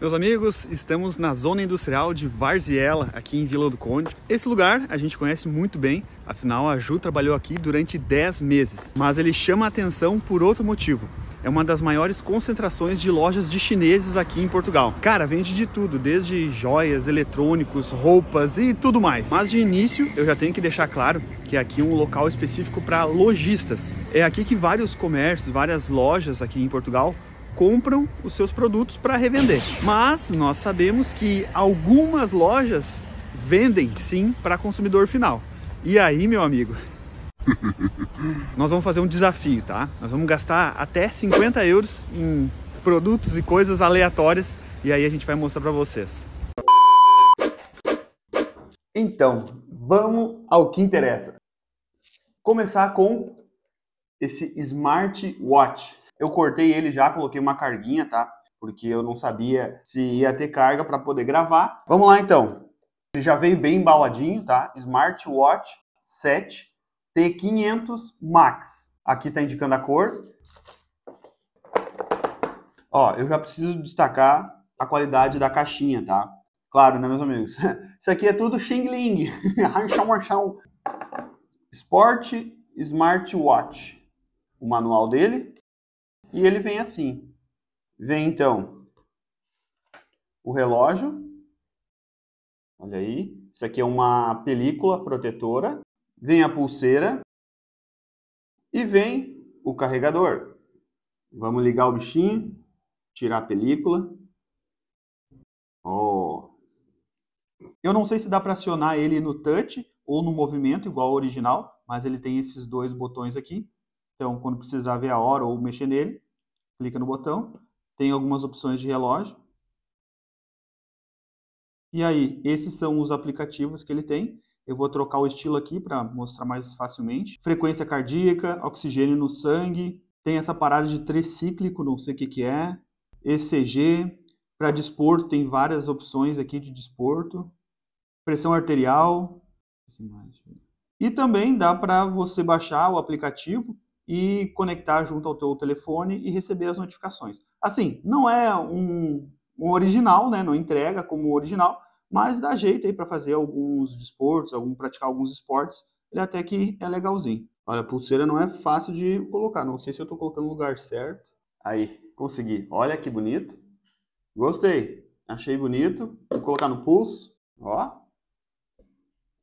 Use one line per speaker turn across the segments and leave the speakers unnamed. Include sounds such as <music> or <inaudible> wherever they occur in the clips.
Meus amigos, estamos na zona industrial de Varziella, aqui em Vila do Conde. Esse lugar a gente conhece muito bem, afinal a Ju trabalhou aqui durante 10 meses. Mas ele chama a atenção por outro motivo. É uma das maiores concentrações de lojas de chineses aqui em Portugal. Cara, vende de tudo, desde joias, eletrônicos, roupas e tudo mais. Mas de início eu já tenho que deixar claro que aqui é um local específico para lojistas. É aqui que vários comércios, várias lojas aqui em Portugal compram os seus produtos para revender. Mas nós sabemos que algumas lojas vendem sim para consumidor final. E aí, meu amigo? <laughs> nós vamos fazer um desafio, tá? Nós vamos gastar até 50 euros em produtos e coisas aleatórias e aí a gente vai mostrar para vocês. Então, vamos ao que interessa. Começar com esse smartwatch eu cortei ele já, coloquei uma carguinha, tá? Porque eu não sabia se ia ter carga para poder gravar. Vamos lá então. Ele já veio bem embaladinho, tá? Smartwatch 7 T500 Max. Aqui tá indicando a cor. Ó, eu já preciso destacar a qualidade da caixinha, tá? Claro, né, meus amigos? <laughs> Isso aqui é tudo Xing Ling. <laughs> Sport Smartwatch. O manual dele, e ele vem assim. Vem então o relógio. Olha aí. Isso aqui é uma película protetora. Vem a pulseira. E vem o carregador. Vamos ligar o bichinho. Tirar a película. Oh. Eu não sei se dá para acionar ele no touch ou no movimento, igual ao original, mas ele tem esses dois botões aqui. Então, quando precisar ver a hora ou mexer nele, clica no botão. Tem algumas opções de relógio. E aí, esses são os aplicativos que ele tem. Eu vou trocar o estilo aqui para mostrar mais facilmente. Frequência cardíaca, oxigênio no sangue, tem essa parada de tricíclico, não sei o que, que é, ECG, para desporto tem várias opções aqui de desporto, pressão arterial, e também dá para você baixar o aplicativo e conectar junto ao teu telefone e receber as notificações. Assim, não é um, um original, né? Não entrega como original, mas dá jeito aí para fazer alguns desportos, algum praticar alguns esportes. Ele até que é legalzinho. Olha, pulseira não é fácil de colocar. Não sei se eu estou colocando no lugar certo. Aí, consegui. Olha que bonito. Gostei. Achei bonito. Vou colocar no pulso. Ó.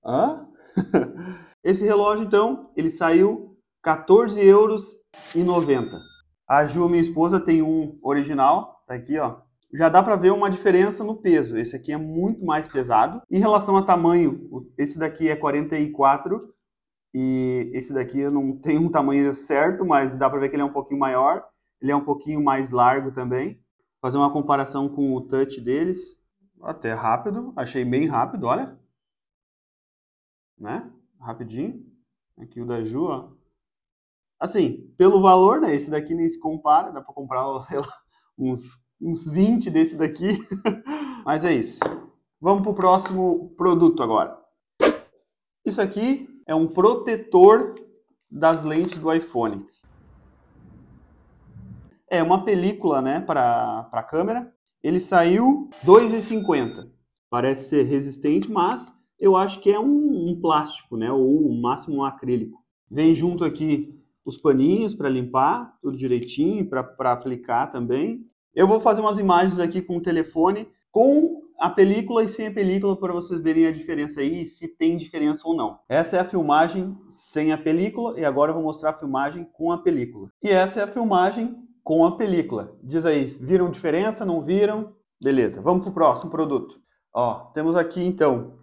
Hã? <laughs> Esse relógio, então, ele saiu 14 euros e 90. A Ju, minha esposa, tem um original, tá aqui, ó. Já dá para ver uma diferença no peso. Esse aqui é muito mais pesado. Em relação a tamanho, esse daqui é 44 e esse daqui eu não <laughs> tenho um tamanho certo, mas dá para ver que ele é um pouquinho maior. Ele é um pouquinho mais largo também. Fazer uma comparação com o touch deles. Até rápido, achei bem rápido, olha. Né? Rapidinho. Aqui o da Ju, ó. Assim, pelo valor, né? Esse daqui nem se compara, dá para comprar <laughs> uns, uns 20 desse daqui. <laughs> Mas é isso. Vamos para o próximo produto agora. Isso aqui é um protetor das lentes do iPhone. É uma película, né, para a câmera. Ele saiu 2,50. Parece ser resistente, mas eu acho que é um, um, plástico, né, ou o máximo um acrílico. Vem junto aqui os paninhos para limpar, tudo direitinho, para aplicar também. Eu vou fazer umas imagens aqui com o telefone, com a película e sem a película para vocês verem a diferença aí, se tem diferença ou não. Essa é a filmagem sem a película e agora eu vou mostrar a filmagem com a película. E essa é a filmagem com a película. Diz aí, viram diferença, não viram? Beleza, vamos para o próximo produto. Ó, temos aqui então,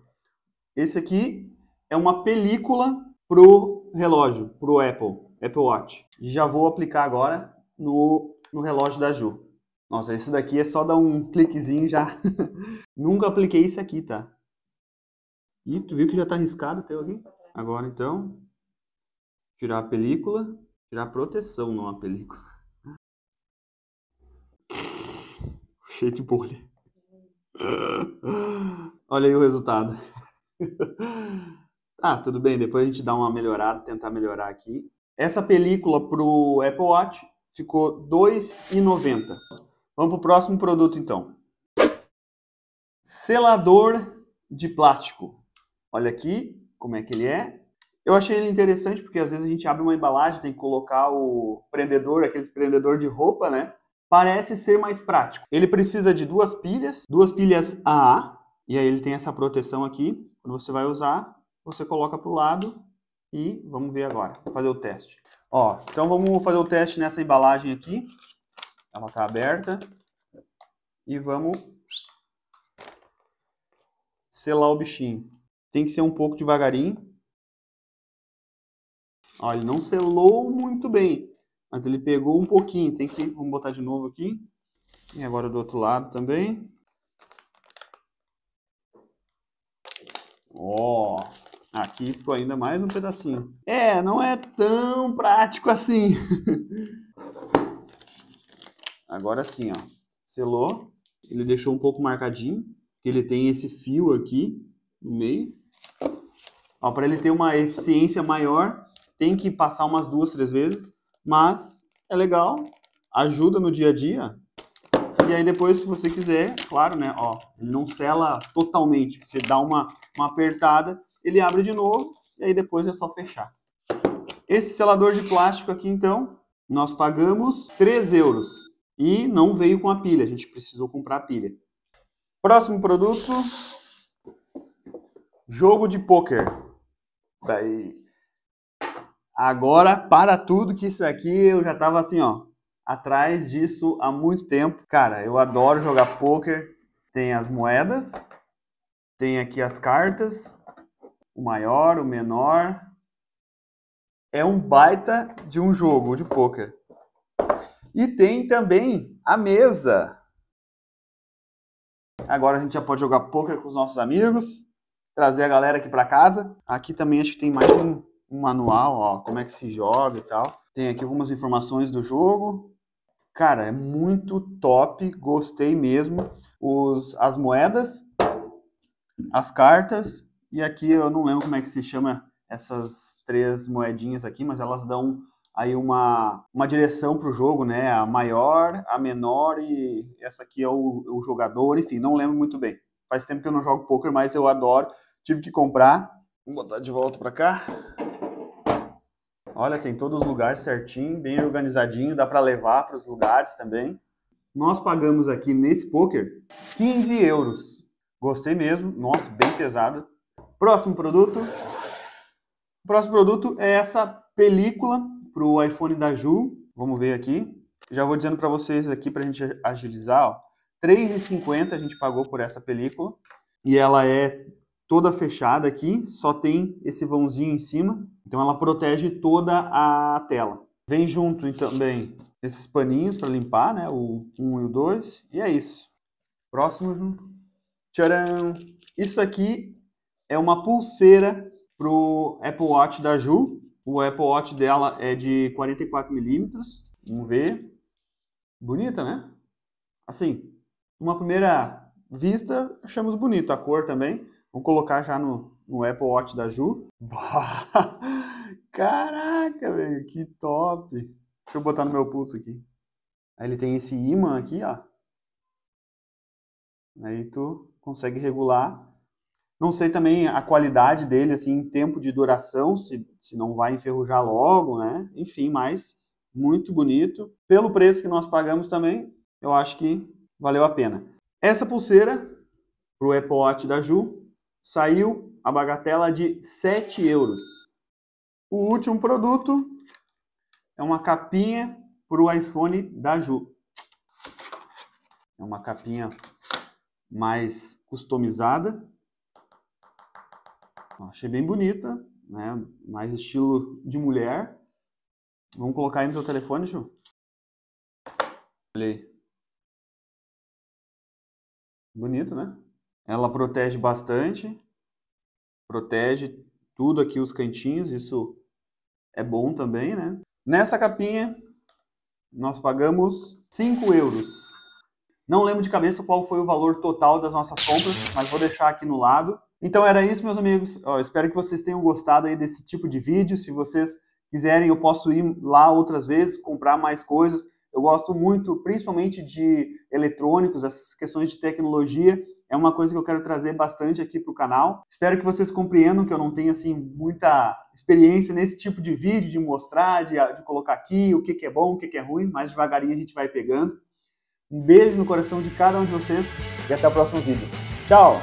esse aqui é uma película pro relógio, pro Apple. Apple Watch. Já vou aplicar agora no, no relógio da Ju. Nossa, esse daqui é só dar um cliquezinho já. <laughs> Nunca apliquei isso aqui, tá? E tu viu que já tá riscado o teu aqui? Agora então, tirar a película, tirar a proteção, não a película. <laughs> Cheio de bolha. <laughs> Olha aí o resultado. ah, tudo bem, depois a gente dá uma melhorada, tentar melhorar aqui. Essa película para o Apple Watch ficou R$ 2,90. Vamos para o próximo produto então. Selador de plástico. Olha aqui como é que ele é. Eu achei ele interessante porque às vezes a gente abre uma embalagem, tem que colocar o prendedor, aquele prendedor de roupa, né? Parece ser mais prático. Ele precisa de duas pilhas, duas pilhas AA, e aí ele tem essa proteção aqui. Quando você vai usar, você coloca para o lado e vamos ver agora, fazer o teste. Ó, então vamos fazer o teste nessa embalagem aqui. Ela está aberta. E vamos selar o bichinho. Tem que ser um pouco devagarinho. Ó, ele não selou muito bem, mas ele pegou um pouquinho. Tem que, vamos botar de novo aqui. E agora do outro lado também. Aqui ficou ainda mais um pedacinho. É, não é tão prático assim. <laughs> Agora sim, ó. Selou. Ele deixou um pouco marcadinho. Ele tem esse fio aqui no meio. Para ele ter uma eficiência maior, tem que passar umas duas, três vezes. Mas é legal, ajuda no dia a dia. E aí depois, se você quiser, claro, né, ó, não sela totalmente, você dá uma, uma apertada ele abre de novo e aí depois é só fechar. Esse selador de plástico aqui, então, nós pagamos 3 euros e não veio com a pilha, a gente precisou comprar a pilha. Próximo produto, jogo de pôquer. Daí, agora para tudo que isso aqui eu já estava assim, ó, atrás disso há muito tempo. Cara, eu adoro jogar pôquer. Tem as moedas, tem aqui as cartas, o maior, o menor. É um baita de um jogo de poker. E tem também a mesa. Agora a gente já pode jogar poker com os nossos amigos, trazer a galera aqui para casa. Aqui também acho que tem mais um, um manual, ó, como é que se joga e tal. Tem aqui algumas informações do jogo. Cara, é muito top, gostei mesmo. Os, as moedas, as cartas, e aqui eu não lembro como é que se chama essas três moedinhas aqui, mas elas dão aí uma, uma direção para o jogo, né? A maior, a menor e essa aqui é o, o jogador, enfim, não lembro muito bem. Faz tempo que eu não jogo poker, mas eu adoro. Tive que comprar. Vou botar de volta para cá. Olha, tem todos os lugares certinho, bem organizadinho, dá para levar para os lugares também. Nós pagamos aqui nesse poker 15 euros. Gostei mesmo, nossa, bem pesado. Próximo produto. O próximo produto é essa película para o iPhone da Ju. Vamos ver aqui. Já vou dizendo para vocês aqui para a gente agilizar. R$3,50 a gente pagou por essa película. E ela é toda fechada aqui, só tem esse vãozinho em cima. Então ela protege toda a tela. Vem junto então, também esses paninhos para limpar, né? O 1 e o 2. E é isso. Próximo, Ju. Tcharam! Isso aqui é uma pulseira para o Apple Watch da Ju. O Apple Watch dela é de 44 milímetros. Vamos ver. Bonita, né? Assim, uma primeira vista, achamos bonito a cor também. Vamos colocar já no, no Apple Watch da Ju. <laughs> Caraca, velho, que top! Deixa eu botar no meu pulso aqui. Aí ele tem esse imã aqui, ó. Aí tu consegue regular não sei também a qualidade dele, assim, em tempo de duração, se, se não vai enferrujar logo, né? Enfim, mas muito bonito. Pelo preço que nós pagamos também, eu acho que valeu a pena. Essa pulseira, para o Apple Watch da Ju, saiu a bagatela de 7 euros. O último produto é uma capinha para o iPhone da Ju. É uma capinha mais customizada, Achei bem bonita, né? Mais estilo de mulher. Vamos colocar aí no seu telefone, Ju? Olha aí. Bonito, né? Ela protege bastante. Protege tudo aqui, os cantinhos. Isso é bom também, né? Nessa capinha, nós pagamos 5 euros. Não lembro de cabeça qual foi o valor total das nossas compras, mas vou deixar aqui no lado. Então era isso, meus amigos. Eu espero que vocês tenham gostado aí desse tipo de vídeo. Se vocês quiserem, eu posso ir lá outras vezes, comprar mais coisas. Eu gosto muito, principalmente de eletrônicos, essas questões de tecnologia. É uma coisa que eu quero trazer bastante aqui para o canal. Espero que vocês compreendam que eu não tenho assim muita experiência nesse tipo de vídeo, de mostrar, de, de colocar aqui o que, que é bom, o que, que é ruim, mas devagarinho a gente vai pegando. Um beijo no coração de cada um de vocês e até o próximo vídeo. Tchau!